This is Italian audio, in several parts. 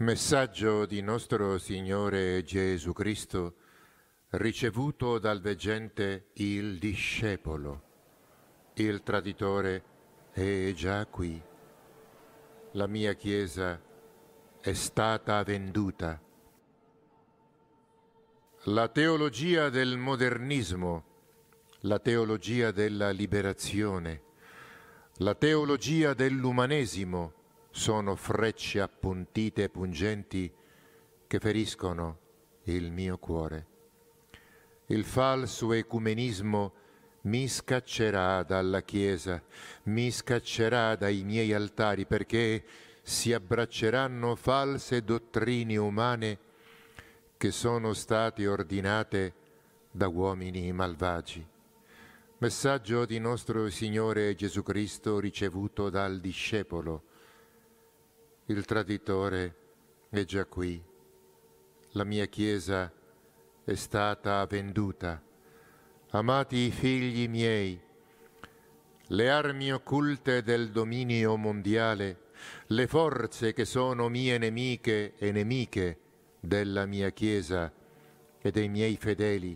Messaggio di nostro Signore Gesù Cristo ricevuto dal veggente il discepolo. Il traditore è già qui. La mia Chiesa è stata venduta. La teologia del modernismo, la teologia della liberazione, la teologia dell'umanesimo, sono frecce appuntite e pungenti che feriscono il mio cuore. Il falso ecumenismo mi scaccerà dalla Chiesa, mi scaccerà dai miei altari perché si abbracceranno false dottrine umane che sono state ordinate da uomini malvagi. Messaggio di nostro Signore Gesù Cristo ricevuto dal discepolo il traditore è già qui. La mia Chiesa è stata venduta. Amati figli miei, le armi occulte del dominio mondiale, le forze che sono mie nemiche e nemiche della mia Chiesa e dei miei fedeli,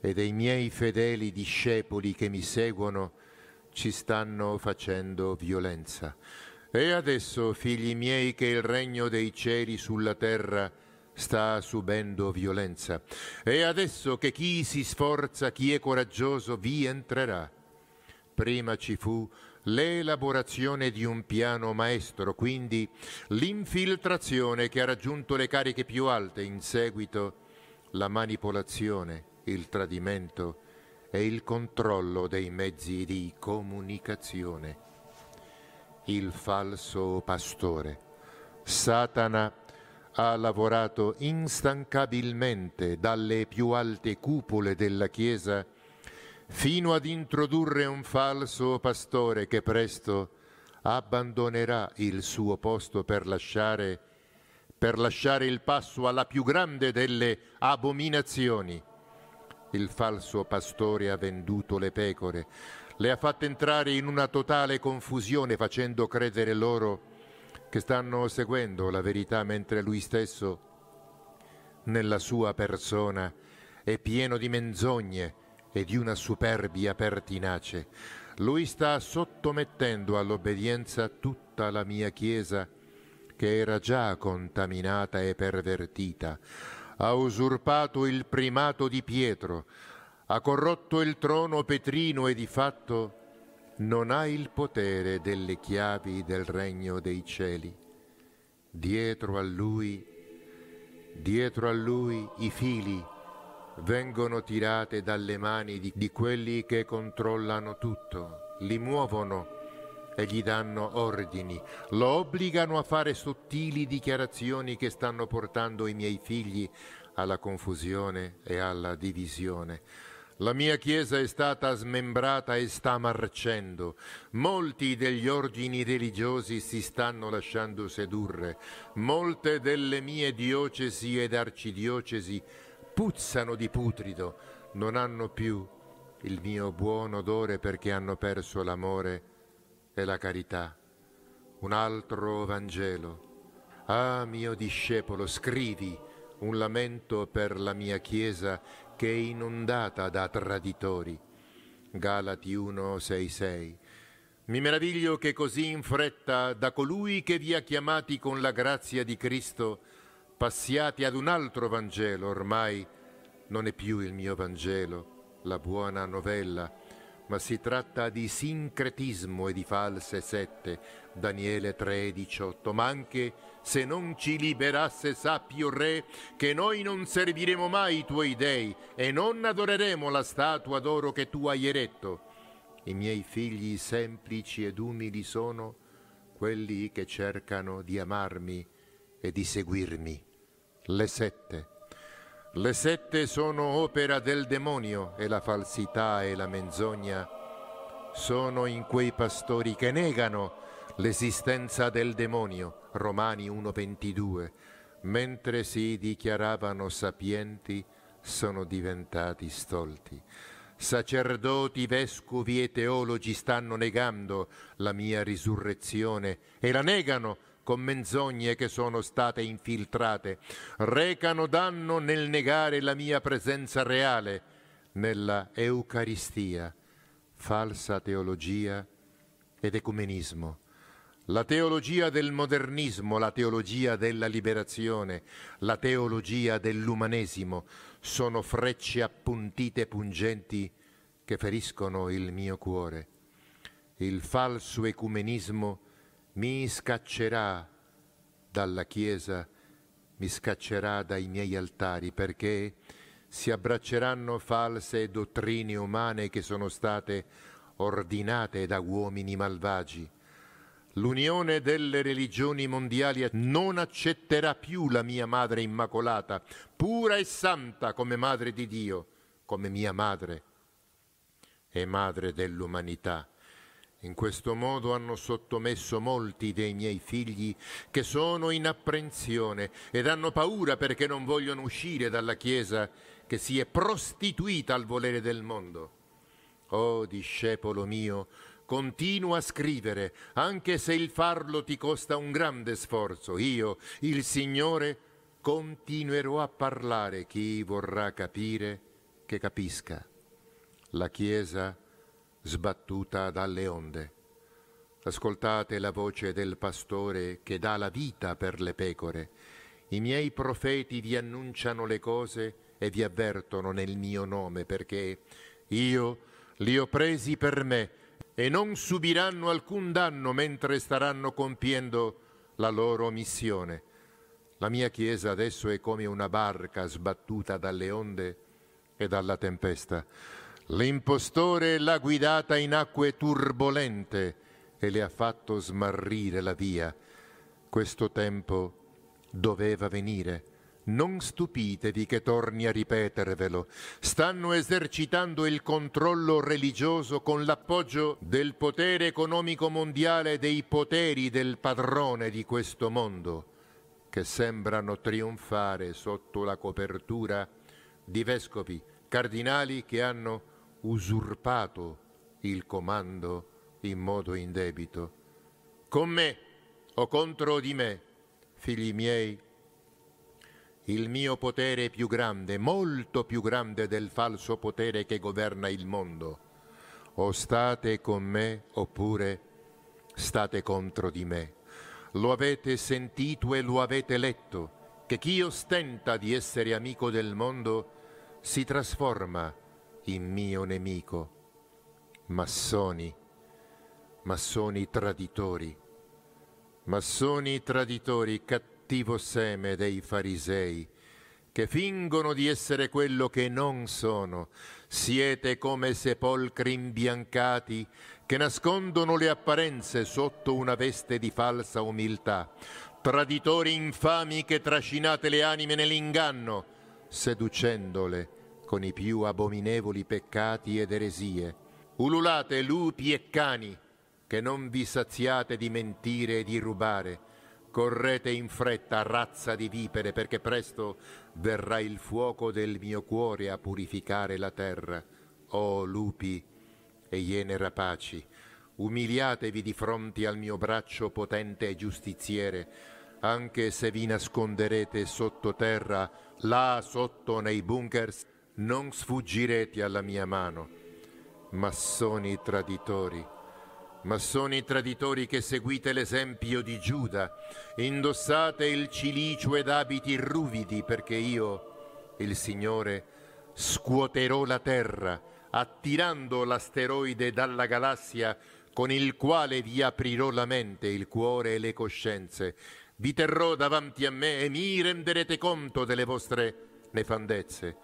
e dei miei fedeli discepoli che mi seguono ci stanno facendo violenza. E adesso, figli miei, che il regno dei cieli sulla terra sta subendo violenza, e adesso che chi si sforza, chi è coraggioso, vi entrerà. Prima ci fu l'elaborazione di un piano maestro, quindi l'infiltrazione che ha raggiunto le cariche più alte, in seguito la manipolazione, il tradimento e il controllo dei mezzi di comunicazione il falso pastore. Satana ha lavorato instancabilmente dalle più alte cupole della Chiesa fino ad introdurre un falso pastore che presto abbandonerà il suo posto per lasciare, per lasciare il passo alla più grande delle abominazioni. Il falso pastore ha venduto le pecore, le ha fatte entrare in una totale confusione facendo credere loro che stanno seguendo la verità mentre lui stesso, nella sua persona, è pieno di menzogne e di una superbia pertinace. Lui sta sottomettendo all'obbedienza tutta la mia Chiesa, che era già contaminata e pervertita. Ha usurpato il primato di Pietro, ha corrotto il trono petrino e di fatto non ha il potere delle chiavi del regno dei cieli. Dietro a lui, dietro a lui i fili vengono tirate dalle mani di, di quelli che controllano tutto, li muovono e gli danno ordini, lo obbligano a fare sottili dichiarazioni che stanno portando i miei figli alla confusione e alla divisione la mia Chiesa è stata smembrata e sta marcendo. Molti degli ordini religiosi si stanno lasciando sedurre. Molte delle mie diocesi ed arcidiocesi puzzano di putrido. Non hanno più il mio buon odore perché hanno perso l'amore e la carità. Un altro Vangelo. Ah, mio discepolo, scrivi un lamento per la mia Chiesa che è inondata da traditori. Galati 1:66. Mi meraviglio che così in fretta da colui che vi ha chiamati con la grazia di Cristo passiate ad un altro Vangelo, ormai non è più il mio Vangelo, la buona novella, ma si tratta di sincretismo e di false sette, Daniele 3:18, ma anche se non ci liberasse sappio re, che noi non serviremo mai i tuoi dei e non adoreremo la statua d'oro che tu hai eretto. I miei figli semplici ed umili sono quelli che cercano di amarmi e di seguirmi. Le sette. Le sette sono opera del demonio e la falsità e la menzogna sono in quei pastori che negano l'esistenza del demonio Romani 1.22, mentre si dichiaravano sapienti sono diventati stolti. Sacerdoti, vescovi e teologi stanno negando la mia risurrezione e la negano con menzogne che sono state infiltrate, recano danno nel negare la mia presenza reale nella Eucaristia, falsa teologia ed ecumenismo la teologia del modernismo, la teologia della liberazione, la teologia dell'umanesimo sono frecce appuntite pungenti che feriscono il mio cuore. Il falso ecumenismo mi scaccerà dalla Chiesa, mi scaccerà dai miei altari perché si abbracceranno false dottrine umane che sono state ordinate da uomini malvagi L'Unione delle religioni mondiali non accetterà più la mia Madre Immacolata, pura e santa come Madre di Dio, come mia Madre e Madre dell'umanità. In questo modo hanno sottomesso molti dei miei figli che sono in apprensione ed hanno paura perché non vogliono uscire dalla Chiesa che si è prostituita al volere del mondo. Oh discepolo mio, Continua a scrivere, anche se il farlo ti costa un grande sforzo. Io, il Signore, continuerò a parlare. Chi vorrà capire, che capisca. La Chiesa sbattuta dalle onde. Ascoltate la voce del pastore che dà la vita per le pecore. I miei profeti vi annunciano le cose e vi avvertono nel mio nome perché io li ho presi per me e non subiranno alcun danno mentre staranno compiendo la loro missione. La mia Chiesa adesso è come una barca sbattuta dalle onde e dalla tempesta. L'impostore l'ha guidata in acque turbolente e le ha fatto smarrire la via. Questo tempo doveva venire non stupitevi che torni a ripetervelo. Stanno esercitando il controllo religioso con l'appoggio del potere economico mondiale dei poteri del padrone di questo mondo, che sembrano trionfare sotto la copertura di vescovi, cardinali che hanno usurpato il comando in modo indebito. Con me o contro di me, figli miei, il mio potere è più grande, molto più grande del falso potere che governa il mondo. O state con me oppure state contro di me. Lo avete sentito e lo avete letto, che chi ostenta di essere amico del mondo si trasforma in mio nemico. Massoni, massoni traditori, massoni traditori cattivi cattivo seme dei farisei, che fingono di essere quello che non sono. Siete come sepolcri imbiancati che nascondono le apparenze sotto una veste di falsa umiltà. Traditori infami che trascinate le anime nell'inganno, seducendole con i più abominevoli peccati ed eresie. Ululate lupi e cani, che non vi saziate di mentire e di rubare Correte in fretta, razza di vipere, perché presto verrà il fuoco del mio cuore a purificare la terra. O oh, lupi e iene rapaci, umiliatevi di fronte al mio braccio potente e giustiziere, anche se vi nasconderete sottoterra, là sotto nei bunkers, non sfuggirete alla mia mano. Massoni traditori, ma sono i traditori che seguite l'esempio di Giuda, indossate il cilicio ed abiti ruvidi, perché io, il Signore, scuoterò la terra, attirando l'asteroide dalla galassia, con il quale vi aprirò la mente, il cuore e le coscienze. Vi terrò davanti a me e mi renderete conto delle vostre nefandezze.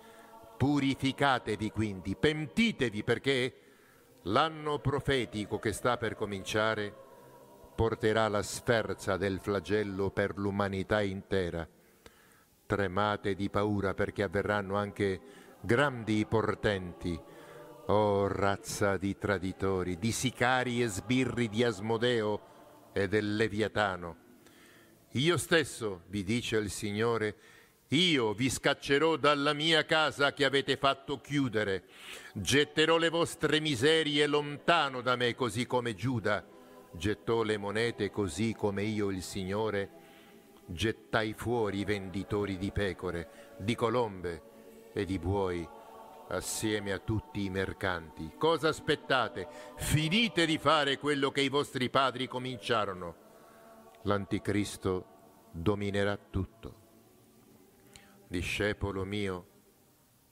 Purificatevi quindi, pentitevi perché L'anno profetico che sta per cominciare porterà la sferza del flagello per l'umanità intera. Tremate di paura perché avverranno anche grandi portenti. Oh razza di traditori, di sicari e sbirri di Asmodeo e del Leviatano. Io stesso, vi dice il Signore, io vi scaccerò dalla mia casa che avete fatto chiudere, getterò le vostre miserie lontano da me, così come Giuda gettò le monete, così come io il Signore gettai fuori i venditori di pecore, di colombe e di buoi, assieme a tutti i mercanti. Cosa aspettate? Finite di fare quello che i vostri padri cominciarono. L'anticristo dominerà tutto discepolo mio,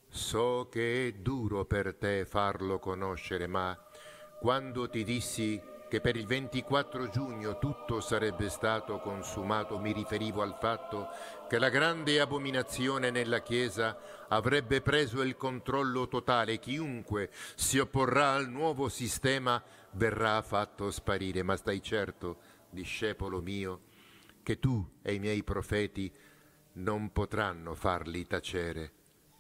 so che è duro per te farlo conoscere, ma quando ti dissi che per il 24 giugno tutto sarebbe stato consumato, mi riferivo al fatto che la grande abominazione nella Chiesa avrebbe preso il controllo totale. Chiunque si opporrà al nuovo sistema verrà fatto sparire. Ma stai certo, discepolo mio, che tu e i miei profeti non potranno farli tacere.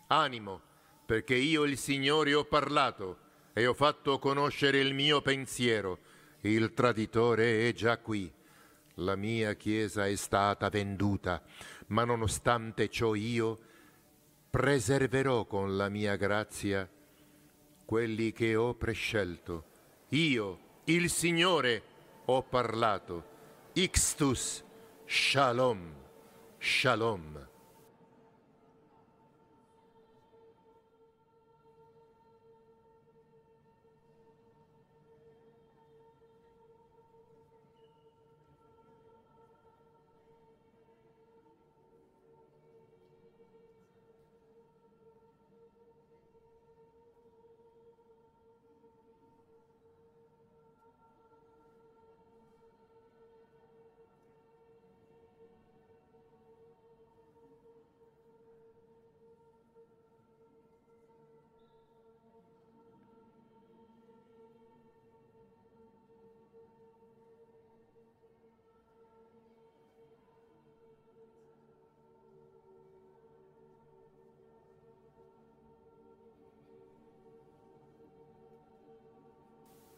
Animo, perché io il Signore ho parlato e ho fatto conoscere il mio pensiero. Il traditore è già qui. La mia chiesa è stata venduta, ma nonostante ciò io preserverò con la mia grazia quelli che ho prescelto. Io, il Signore, ho parlato. Ixtus, shalom. Shalom.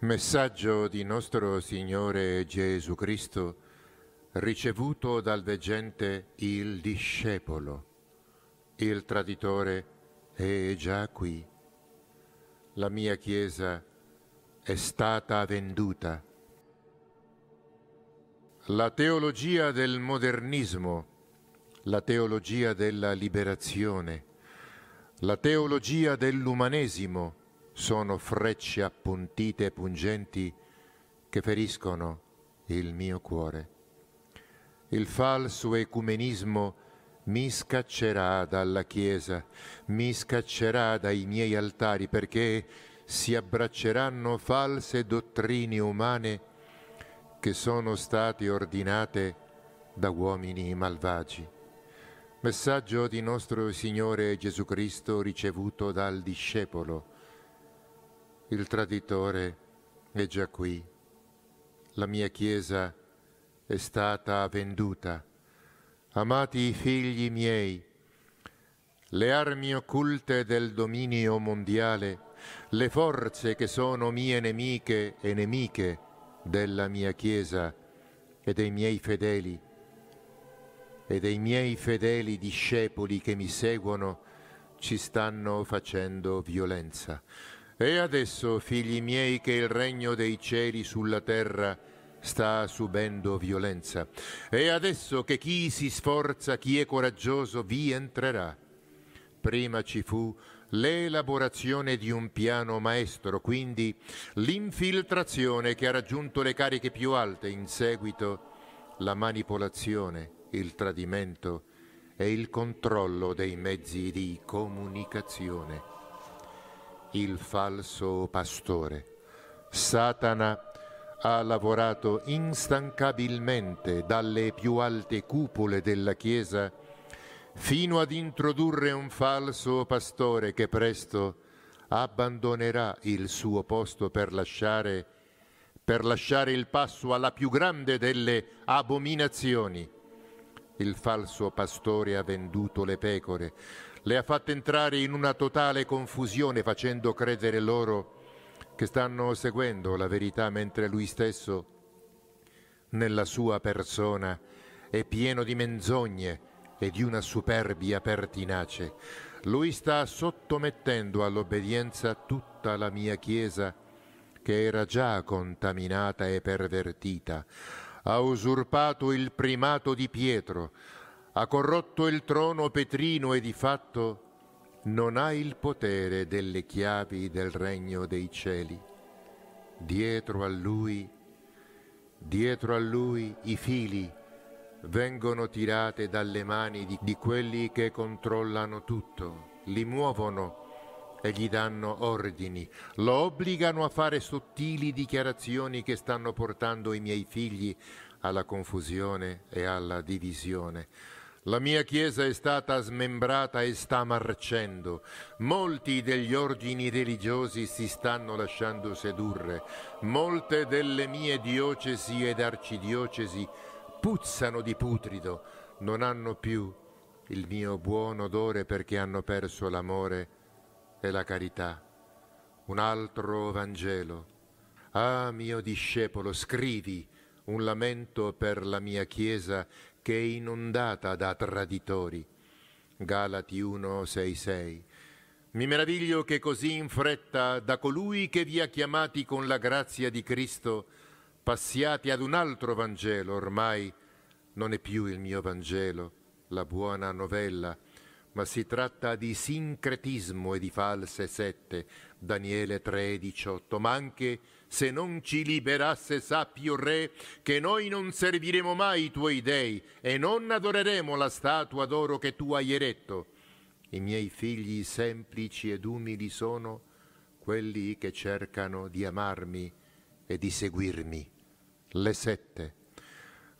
Messaggio di nostro Signore Gesù Cristo ricevuto dal veggente il discepolo. Il traditore è già qui. La mia Chiesa è stata venduta. La teologia del modernismo, la teologia della liberazione, la teologia dell'umanesimo, sono frecce appuntite e pungenti che feriscono il mio cuore. Il falso ecumenismo mi scaccerà dalla Chiesa, mi scaccerà dai miei altari perché si abbracceranno false dottrine umane che sono state ordinate da uomini malvagi. Messaggio di nostro Signore Gesù Cristo ricevuto dal discepolo il traditore è già qui. La mia Chiesa è stata venduta. Amati figli miei, le armi occulte del dominio mondiale, le forze che sono mie nemiche e nemiche della mia Chiesa e dei miei fedeli e dei miei fedeli discepoli che mi seguono ci stanno facendo violenza. E adesso, figli miei, che il regno dei cieli sulla terra sta subendo violenza. E adesso che chi si sforza, chi è coraggioso, vi entrerà. Prima ci fu l'elaborazione di un piano maestro, quindi l'infiltrazione che ha raggiunto le cariche più alte, in seguito la manipolazione, il tradimento e il controllo dei mezzi di comunicazione il falso pastore. Satana ha lavorato instancabilmente dalle più alte cupole della Chiesa fino ad introdurre un falso pastore che presto abbandonerà il suo posto per lasciare, per lasciare il passo alla più grande delle abominazioni. Il falso pastore ha venduto le pecore, le ha fatte entrare in una totale confusione facendo credere loro che stanno seguendo la verità mentre lui stesso nella sua persona è pieno di menzogne e di una superbia pertinace. Lui sta sottomettendo all'obbedienza tutta la mia Chiesa che era già contaminata e pervertita. Ha usurpato il primato di Pietro, ha corrotto il trono petrino e di fatto non ha il potere delle chiavi del regno dei cieli. Dietro a lui, dietro a lui i fili vengono tirate dalle mani di, di quelli che controllano tutto, li muovono e gli danno ordini, lo obbligano a fare sottili dichiarazioni che stanno portando i miei figli alla confusione e alla divisione. La mia Chiesa è stata smembrata e sta marcendo. Molti degli ordini religiosi si stanno lasciando sedurre. Molte delle mie diocesi ed arcidiocesi puzzano di putrido. Non hanno più il mio buon odore perché hanno perso l'amore e la carità. Un altro Vangelo. Ah, mio discepolo, scrivi un lamento per la mia Chiesa che è inondata da traditori. Galati 1:66. Mi meraviglio che così in fretta da colui che vi ha chiamati con la grazia di Cristo passiate ad un altro Vangelo, ormai non è più il mio Vangelo, la buona novella ma si tratta di sincretismo e di false sette, Daniele 3,18, ma anche se non ci liberasse sappio Re, che noi non serviremo mai i tuoi dei e non adoreremo la statua d'oro che tu hai eretto. I miei figli semplici ed umili sono quelli che cercano di amarmi e di seguirmi. Le sette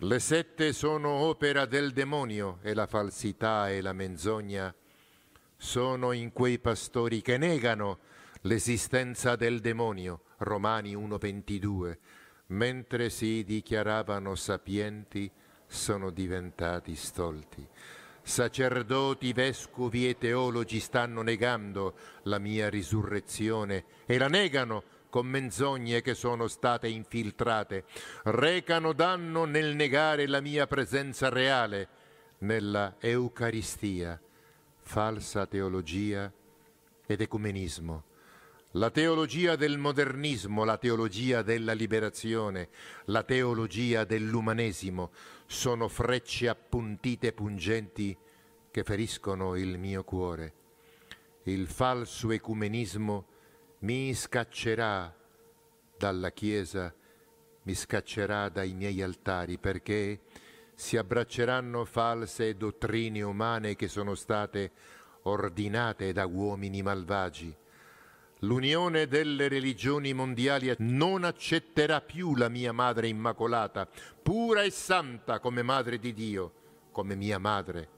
le sette sono opera del demonio e la falsità e la menzogna sono in quei pastori che negano l'esistenza del demonio, Romani 1.22, mentre si dichiaravano sapienti sono diventati stolti. Sacerdoti, vescovi e teologi stanno negando la mia risurrezione e la negano con menzogne che sono state infiltrate, recano danno nel negare la mia presenza reale nella Eucaristia, falsa teologia ed ecumenismo. La teologia del modernismo, la teologia della liberazione, la teologia dell'umanesimo sono frecce appuntite e pungenti che feriscono il mio cuore. Il falso ecumenismo è mi scaccerà dalla Chiesa, mi scaccerà dai miei altari, perché si abbracceranno false dottrine umane che sono state ordinate da uomini malvagi. L'unione delle religioni mondiali non accetterà più la mia Madre Immacolata, pura e santa come Madre di Dio, come mia Madre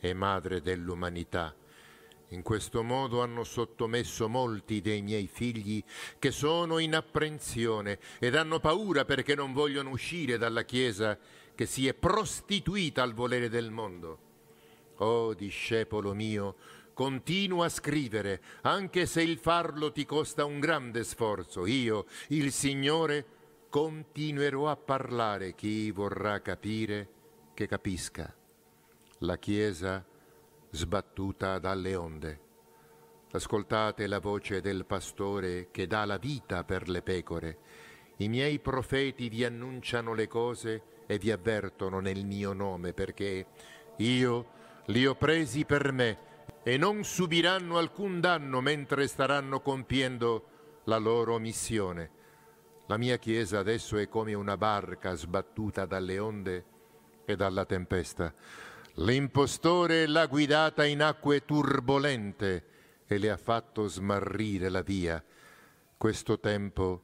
e Madre dell'umanità. In questo modo hanno sottomesso molti dei miei figli che sono in apprensione ed hanno paura perché non vogliono uscire dalla Chiesa che si è prostituita al volere del mondo. oh, discepolo mio, continua a scrivere, anche se il farlo ti costa un grande sforzo. Io, il Signore, continuerò a parlare. Chi vorrà capire, che capisca. La Chiesa sbattuta dalle onde. Ascoltate la voce del pastore che dà la vita per le pecore. I miei profeti vi annunciano le cose e vi avvertono nel mio nome perché io li ho presi per me e non subiranno alcun danno mentre staranno compiendo la loro missione. La mia chiesa adesso è come una barca sbattuta dalle onde e dalla tempesta. L'impostore l'ha guidata in acque turbolente e le ha fatto smarrire la via. Questo tempo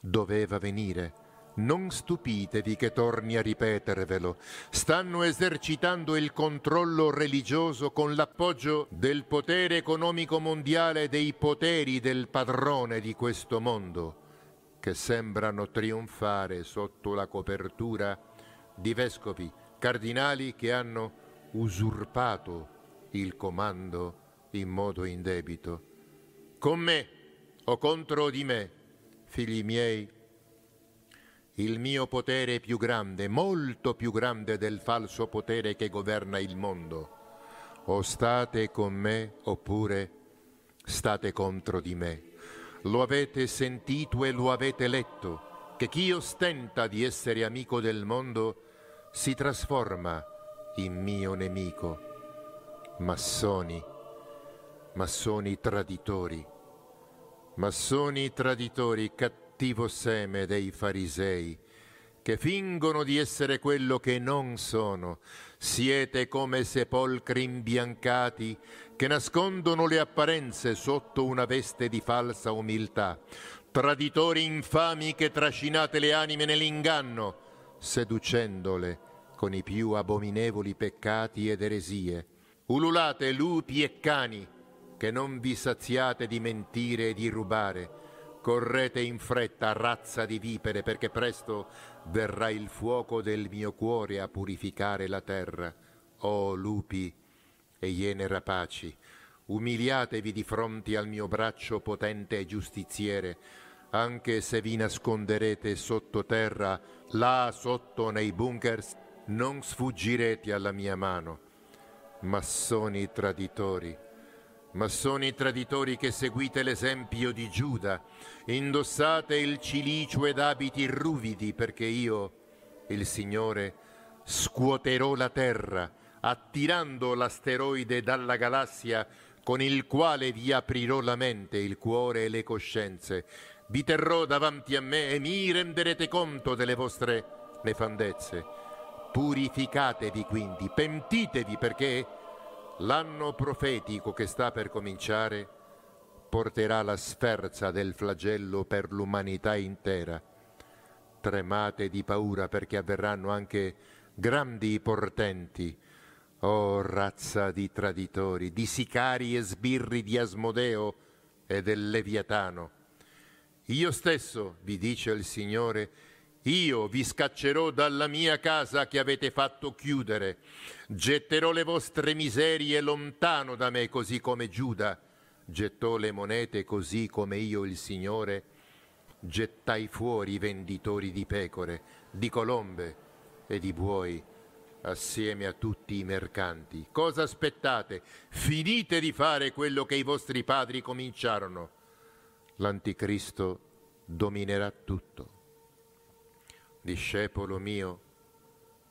doveva venire. Non stupitevi che torni a ripetervelo. Stanno esercitando il controllo religioso con l'appoggio del potere economico mondiale dei poteri del padrone di questo mondo, che sembrano trionfare sotto la copertura di vescovi, cardinali che hanno usurpato il comando in modo indebito. Con me o contro di me, figli miei, il mio potere è più grande, molto più grande del falso potere che governa il mondo. O state con me oppure state contro di me. Lo avete sentito e lo avete letto, che chi ostenta di essere amico del mondo si trasforma il mio nemico, massoni, massoni traditori, massoni traditori, cattivo seme dei farisei, che fingono di essere quello che non sono. Siete come sepolcri imbiancati che nascondono le apparenze sotto una veste di falsa umiltà. Traditori infami che trascinate le anime nell'inganno, seducendole con i più abominevoli peccati ed eresie. Ululate lupi e cani, che non vi saziate di mentire e di rubare. Correte in fretta, razza di vipere, perché presto verrà il fuoco del mio cuore a purificare la terra. O oh, lupi e iene rapaci, umiliatevi di fronte al mio braccio potente e giustiziere, anche se vi nasconderete sotto terra, là sotto nei bunkers non sfuggirete alla mia mano. Massoni traditori, massoni traditori che seguite l'esempio di Giuda, indossate il cilicio ed abiti ruvidi, perché io, il Signore, scuoterò la terra, attirando l'asteroide dalla galassia con il quale vi aprirò la mente, il cuore e le coscienze. Vi terrò davanti a me e mi renderete conto delle vostre nefandezze Purificatevi quindi, pentitevi perché l'anno profetico che sta per cominciare porterà la sferza del flagello per l'umanità intera. Tremate di paura perché avverranno anche grandi portenti. Oh razza di traditori, di sicari e sbirri di Asmodeo e del Leviatano. Io stesso, vi dice il Signore, io vi scaccerò dalla mia casa che avete fatto chiudere, getterò le vostre miserie lontano da me, così come Giuda gettò le monete, così come io il Signore gettai fuori i venditori di pecore, di colombe e di buoi assieme a tutti i mercanti. Cosa aspettate? Finite di fare quello che i vostri padri cominciarono. L'anticristo dominerà tutto discepolo mio,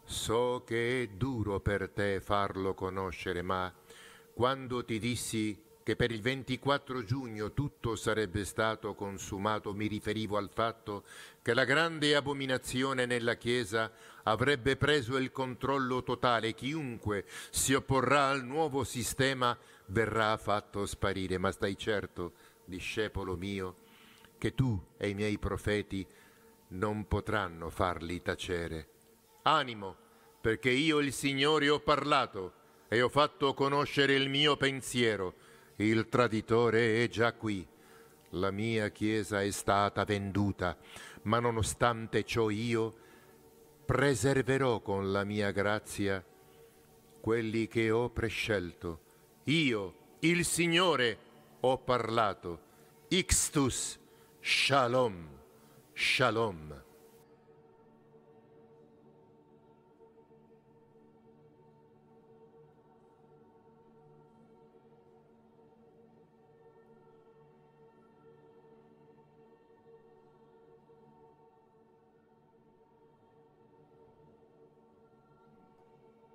so che è duro per te farlo conoscere, ma quando ti dissi che per il 24 giugno tutto sarebbe stato consumato, mi riferivo al fatto che la grande abominazione nella Chiesa avrebbe preso il controllo totale. Chiunque si opporrà al nuovo sistema verrà fatto sparire. Ma stai certo, discepolo mio, che tu e i miei profeti non potranno farli tacere. Animo, perché io il Signore ho parlato e ho fatto conoscere il mio pensiero. Il traditore è già qui. La mia chiesa è stata venduta, ma nonostante ciò io preserverò con la mia grazia quelli che ho prescelto. Io, il Signore, ho parlato. Ixtus, shalom. Shalom.